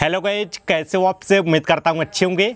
hello guys कैसे हो आपसे उम्मीद करता हूँ अच्छे होंगे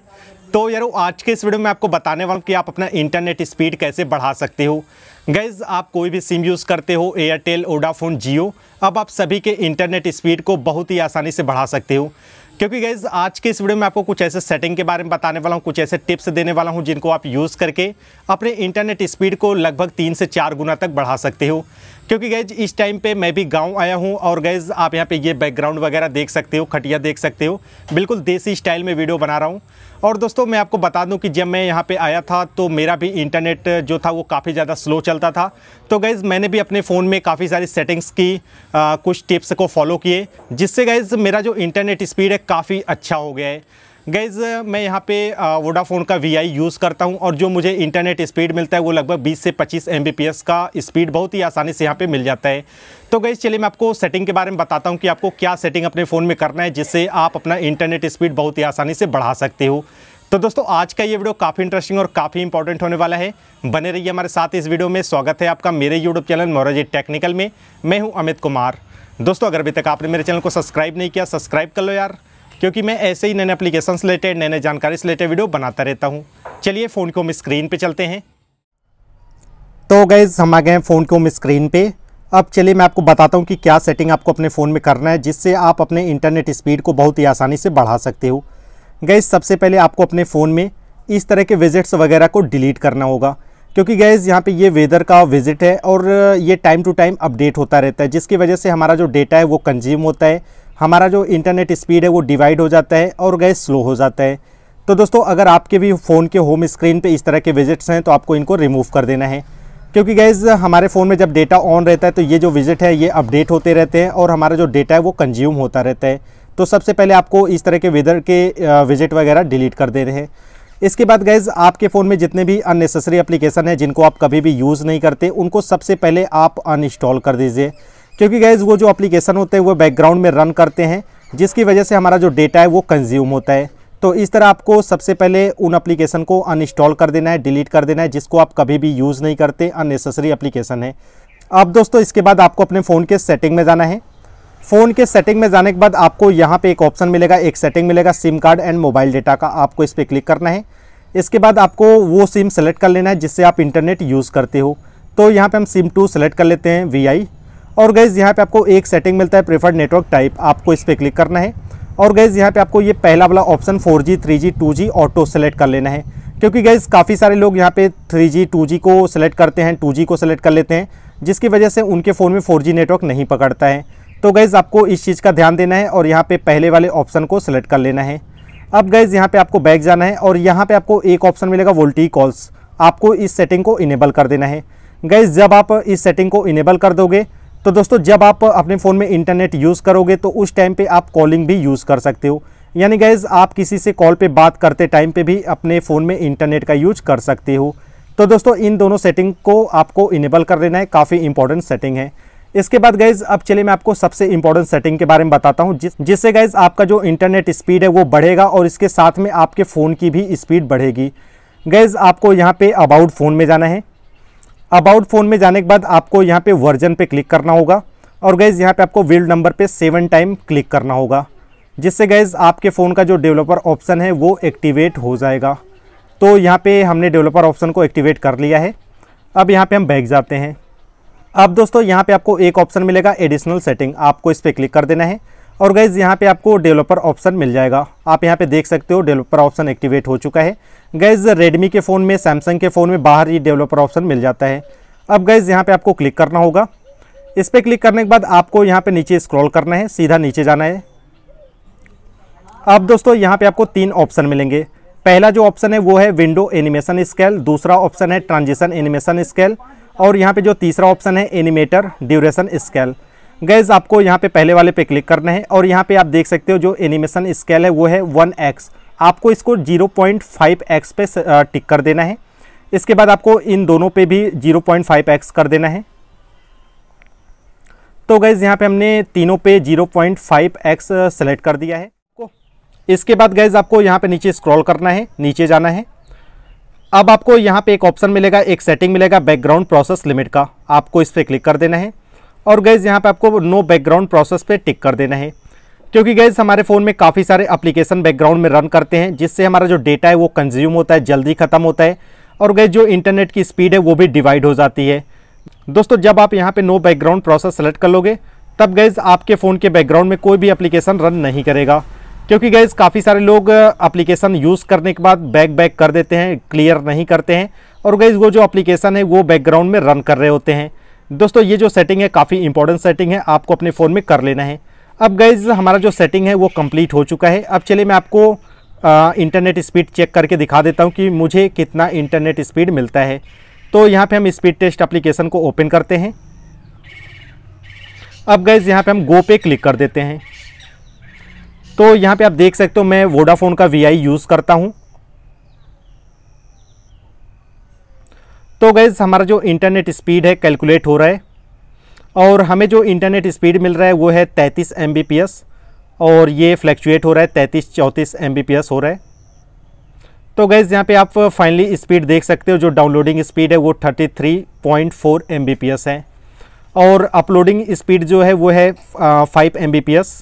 तो यार आज के इस वीडियो में आपको बताने वाला हूँ कि आप अपना इंटरनेट स्पीड कैसे बढ़ा सकते हो गैज़ आप कोई भी सिम यूज़ करते हो एयरटेल ओडाफोन जियो अब आप सभी के इंटरनेट स्पीड को बहुत ही आसानी से बढ़ा सकते हो क्योंकि गैज़ आज के इस वीडियो में आपको कुछ ऐसे सेटिंग के बारे में बताने वाला हूँ कुछ ऐसे टिप्स देने वाला हूँ जिनको आप यूज़ करके अपने इंटरनेट स्पीड को लगभग तीन से चार गुना तक बढ़ा सकते हो क्योंकि गैज़ इस टाइम पे मैं भी गांव आया हूँ और गैज़ आप यहाँ पे ये बैकग्राउंड वगैरह देख सकते हो खटिया देख सकते हो बिल्कुल देसी स्टाइल में वीडियो बना रहा हूँ और दोस्तों मैं आपको बता दूँ कि जब मैं यहाँ पर आया था तो मेरा भी इंटरनेट जो था वो काफ़ी ज़्यादा स्लो चल चलता था तो गैज़ मैंने भी अपने फ़ोन में काफ़ी सारी सेटिंग्स की आ, कुछ टिप्स को फॉलो किए जिससे गैज़ मेरा जो इंटरनेट स्पीड है काफ़ी अच्छा हो गया है गैज़ मैं यहाँ पे वोडाफोन का वी आई यूज़ करता हूँ और जो मुझे इंटरनेट स्पीड मिलता है वो लगभग 20 से 25 एम का स्पीड बहुत ही आसानी से यहाँ पे मिल जाता है तो गैज़ चलिए मैं आपको सेटिंग के बारे में बताता हूँ कि आपको क्या सेटिंग अपने फ़ोन में करना है जिससे आप अपना इंटरनेट स्पीड बहुत ही आसानी से बढ़ा सकते हो तो दोस्तों आज का ये वीडियो काफ़ी इंटरेस्टिंग और काफ़ी इंपॉर्टेंट होने वाला है बने रहिए हमारे साथ इस वीडियो में स्वागत है आपका मेरे यूट्यूब चैनल मोरजी टेक्निकल में मैं हूँ अमित कुमार दोस्तों अगर अभी तक आपने मेरे चैनल को सब्सक्राइब नहीं किया सब्सक्राइब कर लो यार क्योंकि मैं ऐसे ही नए एप्लीकेशन से रिलेटेड नए नए जानकारी से रिलेटेड वीडियो बनाता रहता हूँ चलिए फ़ोन को हम स्क्रीन पर चलते हैं तो गैज़ हम आ गए फ़ोन को हम स्क्रीन पर अब चलिए मैं आपको बताता हूँ कि क्या सेटिंग आपको अपने फ़ोन में करना है जिससे आप अपने इंटरनेट स्पीड को बहुत ही आसानी से बढ़ा सकते हो गैस सबसे पहले आपको अपने फ़ोन में इस तरह के विजिट्स वगैरह को डिलीट करना होगा क्योंकि गैज़ यहाँ पे ये वेदर का विजिट है और ये टाइम टू टाइम अपडेट होता रहता है जिसकी वजह से हमारा जो डेटा है वो कंज्यूम होता है हमारा जो इंटरनेट स्पीड है वो डिवाइड हो जाता है और गैस स्लो हो जाता है तो दोस्तों अगर आपके भी फ़ोन के होम स्क्रीन पर इस तरह के विजिट्स हैं तो आपको इनको रिमूव कर देना है क्योंकि गैज़ हमारे फ़ोन में जब डेटा ऑन रहता है तो ये जो विजिट है ये अपडेट होते रहते हैं और हमारा जो डेटा है वो कंज्यूम होता रहता है तो सबसे पहले आपको इस तरह के वेदर के विजिट वगैरह डिलीट कर दे रहे हैं इसके बाद गैज़ आपके फ़ोन में जितने भी अननेसेसरी एप्लीकेशन हैं जिनको आप कभी भी यूज़ नहीं करते उनको सबसे पहले आप अनइंस्टॉल कर दीजिए क्योंकि गैज़ वो जो एप्लीकेशन होते हैं वो बैकग्राउंड में रन करते हैं जिसकी वजह से हमारा जो डेटा है वो कंज्यूम होता है तो इस तरह आपको सबसे पहले उन एप्लीकेशन को अनइंस्टॉल कर देना है डिलीट कर देना है जिसको आप कभी भी यूज़ नहीं करते अननेसेसरी एप्लीकेशन है अब दोस्तों इसके बाद आपको अपने फ़ोन के सेटिंग में जाना है फ़ोन के सेटिंग में जाने के बाद आपको यहाँ पे एक ऑप्शन मिलेगा एक सेटिंग मिलेगा SIM card and mobile data का आपको इस पर क्लिक करना है इसके बाद आपको वो सिम सेलेक्ट कर लेना है जिससे आप इंटरनेट यूज़ करते हो तो यहाँ पे हम सिम टू सेलेक्ट कर लेते हैं वी और गैज़ यहाँ पे आपको एक सेटिंग मिलता है प्रेफर्ड नेटवर्क टाइप आपको इस पर क्लिक करना है और गैज़ यहाँ पे आपको ये पहला वाला option G to G auto select कर लेना है क्योंकि गैज़ काफ़ी सारे लोग यहाँ पे टू जी को सेलेक्ट करते हैं जी को सेलेक्ट कर लेते हैं जिसकी वजह से उनके फ़ोन में जी नेटवर्क नहीं पकड़ता है तो गैज़ आपको इस चीज़ का ध्यान देना है और यहाँ पे पहले वाले ऑप्शन को सिलेक्ट कर लेना है अब गैज़ यहाँ पे आपको बैक जाना है और यहाँ पे आपको एक ऑप्शन मिलेगा वोल्टी कॉल्स आपको इस सेटिंग को इनेबल कर देना है गैज़ जब आप इस सेटिंग को इनेबल कर दोगे तो दोस्तों जब आप अपने फ़ोन में इंटरनेट यूज़ करोगे तो उस टाइम पर आप कॉलिंग भी यूज़ कर सकते हो यानी गैज़ आप किसी से कॉल पर बात करते टाइम पर भी अपने फ़ोन में इंटरनेट का यूज कर सकते हो तो दोस्तों इन दोनों सेटिंग को आपको इनेबल कर लेना है काफ़ी इंपॉर्टेंट सेटिंग है इसके बाद गाइज अब चलिए मैं आपको सबसे इंपॉर्टेंट सेटिंग के बारे में बताता हूँ जिस, जिससे गाइज आपका जो इंटरनेट स्पीड है वो बढ़ेगा और इसके साथ में आपके फ़ोन की भी स्पीड बढ़ेगी गाइज आपको यहाँ पे अबाउट फ़ोन में जाना है अबाउट फ़ोन में जाने के बाद आपको यहाँ पे वर्जन पे क्लिक करना होगा और गैज़ यहाँ पे आपको विल्ड नंबर पे सेवन टाइम क्लिक करना होगा जिससे गैज़ आपके फ़ोन का जो डेवलपर ऑप्शन है वो एक्टिवेट हो जाएगा तो यहाँ पर हमने डेवलपर ऑप्शन को एक्टिवेट कर लिया है अब यहाँ पर हम बैग जाते हैं अब दोस्तों यहाँ पे आपको एक ऑप्शन मिलेगा एडिशनल सेटिंग आपको इस पर क्लिक कर देना है और गाइज यहाँ पे आपको डेवलपर ऑप्शन मिल जाएगा आप यहाँ पे देख सकते हो डेवलपर ऑप्शन एक्टिवेट हो चुका है गाइज रेडमी के फ़ोन में सैमसंग के फ़ोन में बाहर ये डेवलपर ऑप्शन मिल जाता है अब गाइज यहाँ पे आपको क्लिक करना होगा इस पर क्लिक करने के बाद आपको यहाँ पे नीचे स्क्रॉल करना है सीधा नीचे जाना है अब दोस्तों यहाँ पर आपको तीन ऑप्शन मिलेंगे पहला जो ऑप्शन है वो है विंडो एनिमेशन स्केल दूसरा ऑप्शन है ट्रांजिशन एनिमेशन स्केल और यहाँ पे जो तीसरा ऑप्शन है एनिमेटर ड्यूरेशन स्केल गैज़ आपको यहाँ पे पहले वाले पे क्लिक करना है और यहाँ पे आप देख सकते हो जो एनिमेशन स्केल है वो है वन एक्स आपको इसको ज़ीरो पॉइंट फाइव एक्स पे टिक कर देना है इसके बाद आपको इन दोनों पे भी जीरो पॉइंट फाइव एक्स कर देना है तो गैज़ यहाँ पे हमने तीनों पे एक्स सेलेक्ट कर दिया है इसके बाद गैज़ आपको यहाँ पे नीचे स्क्रॉल करना है नीचे जाना है अब आपको यहाँ पे एक ऑप्शन मिलेगा एक सेटिंग मिलेगा बैकग्राउंड प्रोसेस लिमिट का आपको इस पर क्लिक कर देना है और गैज़ यहाँ पे आपको नो बैकग्राउंड प्रोसेस पे टिक कर देना है क्योंकि गैज़ हमारे फ़ोन में काफ़ी सारे एप्लीकेशन बैकग्राउंड में रन करते हैं जिससे हमारा जो डेटा है वो कंज्यूम होता है जल्दी ख़त्म होता है और गैज़ जो इंटरनेट की स्पीड है वो भी डिवाइड हो जाती है दोस्तों जब आप यहाँ पर नो बैकग्राउंड प्रोसेस सेलेक्ट कर लोगे तब गैज़ आपके फ़ोन के बैकग्राउंड में कोई भी अप्लीकेशन रन नहीं करेगा क्योंकि गैस काफ़ी सारे लोग एप्लीकेशन यूज़ करने के बाद बैक बैक कर देते हैं क्लियर नहीं करते हैं और गैस वो जो एप्लीकेशन है वो बैकग्राउंड में रन कर रहे होते हैं दोस्तों ये जो सेटिंग है काफ़ी इंपॉर्टेंट सेटिंग है आपको अपने फ़ोन में कर लेना है अब गैज़ हमारा जो सेटिंग है वो कम्प्लीट हो चुका है अब चलिए मैं आपको आ, इंटरनेट स्पीड चेक करके दिखा देता हूँ कि मुझे कितना इंटरनेट स्पीड मिलता है तो यहाँ पर हम स्पीड टेस्ट अप्लीकेशन को ओपन करते हैं अब गैज़ यहाँ पर हम गो पे क्लिक कर देते हैं तो यहाँ पे आप देख सकते हो मैं वोडाफोन का वी यूज़ करता हूँ तो गैज़ हमारा जो इंटरनेट स्पीड है कैलकुलेट हो रहा है और हमें जो इंटरनेट स्पीड मिल रहा है वो है तैंतीस एम और ये फ्लैक्चुएट हो रहा है तैंतीस चौंतीस एम हो रहा है तो गैज़ यहाँ पे आप फाइनली स्पीड देख सकते हो जो डाउनलोडिंग स्पीड है वो 33.4 एमबीपीएस है और अपलोडिंग स्पीड जो है वो है five M B P S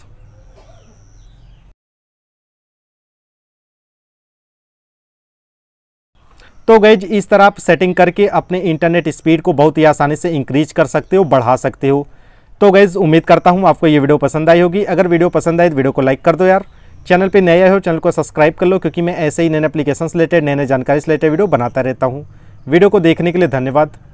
तो गैज इस तरह आप सेटिंग करके अपने इंटरनेट स्पीड को बहुत ही आसानी से इंक्रीज कर सकते हो बढ़ा सकते हो तो गैज़ उम्मीद करता हूँ आपको ये वीडियो पसंद आई होगी अगर वीडियो पसंद आए तो वीडियो को लाइक कर दो यार चैनल पे नए हो चैनल को सब्सक्राइब कर लो क्योंकि मैं ऐसे ही नए एप्लीकेशन से रिलेटेड नए नए जानकारी से रिलेटेड वीडियो बनाता रहता हूँ वीडियो को देखने के लिए धन्यवाद